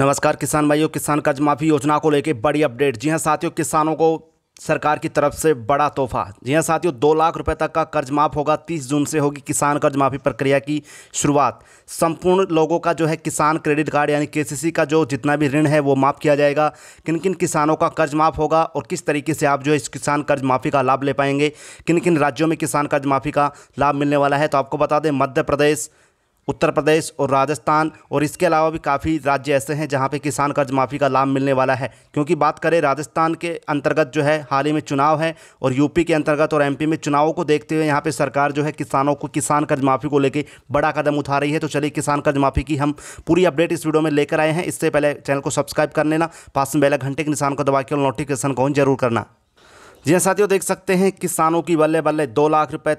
नमस्कार किसान भाइयों किसान कर्ज माफी योजना को लेकर बड़ी अपडेट जी हां साथियों किसानों को सरकार की तरफ से बड़ा तोहफा जी हां साथियों दो लाख रुपए तक का कर्ज माफ होगा तीस जून से होगी किसान कर्ज माफी प्रक्रिया की शुरुआत संपूर्ण लोगों का जो है किसान क्रेडिट कार्ड यानी केसीसी का जो जितना भी ऋण है वो माफ़ किया जाएगा किन किन किसानों का कर्ज माफ होगा और किस तरीके से आप जो है इस किसान कर्ज माफ़ी का लाभ ले पाएंगे किन किन राज्यों में किसान कर्ज माफ़ी का लाभ मिलने वाला है तो आपको बता दें मध्य प्रदेश उत्तर प्रदेश और राजस्थान और इसके अलावा भी काफ़ी राज्य ऐसे हैं जहां पे किसान कर्ज माफ़ी का लाभ मिलने वाला है क्योंकि बात करें राजस्थान के अंतर्गत जो है हाल ही में चुनाव है और यूपी के अंतर्गत और एमपी में चुनावों को देखते हुए यहाँ पे सरकार जो है किसानों को किसान कर्ज माफ़ी को लेकर बड़ा कदम उठा रही है तो चलिए किसान कर्ज माफ़ी की हम पूरी अपडेट इस वीडियो में लेकर आए हैं इससे पहले चैनल को सब्सक्राइब कर लेना पास में बेला घंटे के निशान को दबा के नोटिफिकेशन को जरूर करना जी हाँ, साथियों देख सकते हैं किसानों की बल्ले बल्ले दो लाख रुपये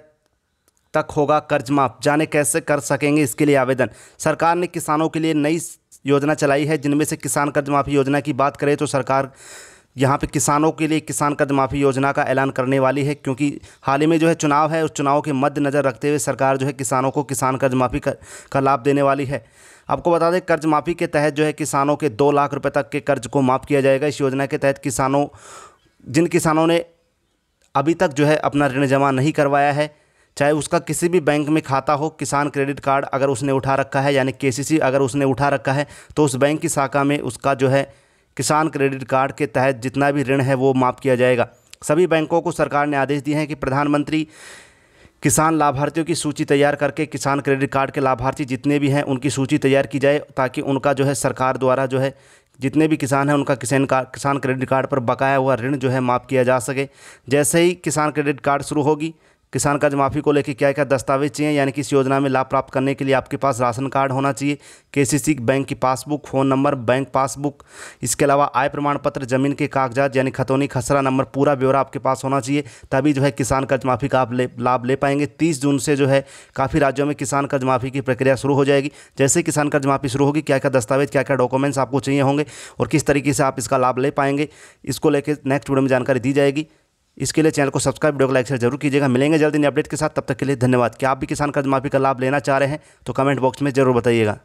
तक होगा कर्ज माफ जाने कैसे कर सकेंगे इसके लिए आवेदन सरकार ने किसानों के लिए नई योजना चलाई है जिनमें से किसान कर्ज माफी योजना की बात करें तो सरकार यहाँ पे किसानों के लिए किसान कर्ज माफ़ी योजना का ऐलान करने वाली है क्योंकि हाल ही में जो है चुनाव है उस चुनाव के मद्देनज़र रखते हुए सरकार जो है किसानों को किसान कर्ज माफ़ी का, का लाभ देने वाली है आपको बता दें कर्ज माफ़ी के तहत जो है किसानों के दो लाख रुपए तक के कर्ज को माफ़ किया जाएगा इस योजना के तहत किसानों जिन किसानों ने अभी तक जो है अपना ऋण जमा नहीं करवाया है चाहे उसका किसी भी बैंक में खाता हो किसान क्रेडिट कार्ड अगर उसने उठा रखा है यानी के अगर उसने उठा रखा है तो उस बैंक की शाखा में उसका जो है किसान क्रेडिट कार्ड के तहत जितना भी ऋण है वो माफ़ किया जाएगा सभी बैंकों को सरकार ने आदेश दिए हैं कि प्रधानमंत्री किसान लाभार्थियों की सूची तैयार करके किसान क्रेडिट कार्ड के लाभार्थी जितने भी हैं उनकी सूची तैयार की जाए ताकि उनका जो है सरकार द्वारा जो है जितने भी किसान हैं उनका किसान का किसान क्रेडिट कार्ड पर बकाया हुआ ऋण जो है माफ़ किया जा सके जैसे ही किसान क्रेडिट कार्ड शुरू होगी किसान कर्ज माफ़ी को लेकर क्या क्या दस्तावेज चाहिए यानी कि इस योजना में लाभ प्राप्त करने के लिए आपके पास राशन कार्ड होना चाहिए केसीसी बैंक की passbook phone number bank passbook इसके अलावा आय प्रमाण पत्र जमीन के कागजात यानी खतौनी खसरा नंबर पूरा ब्यौरा आपके पास होना चाहिए तभी जो है किसान कर्ज माफ़ी का आप ले लाभ ले पाएंगे तीस जून से जो है काफ़ी राज्यों में किसान कर्ज माफ़ी की प्रक्रिया शुरू हो जाएगी जैसे किसान कर्ज माफ़ी शुरू होगी क्या क्या दस्तावेज क्या क्या डॉक्यूमेंट्स आपको चाहिए होंगे और किस तरीके से आप इसका लाभ ले पाएंगे इसको लेकर नेक्स्ट वीडियो में जानकारी दी जाएगी इसके लिए चैनल को सब्सक्राइब वीडियो को लाइक शेयर जरूर कीजिएगा मिलेंगे जल्दी नई अपडेट के साथ तब तक के लिए धन्यवाद क्या आप भी किसान कर्ज माफी का लाभ लेना चाह रहे हैं तो कमेंट बॉक्स में जरूर बताइएगा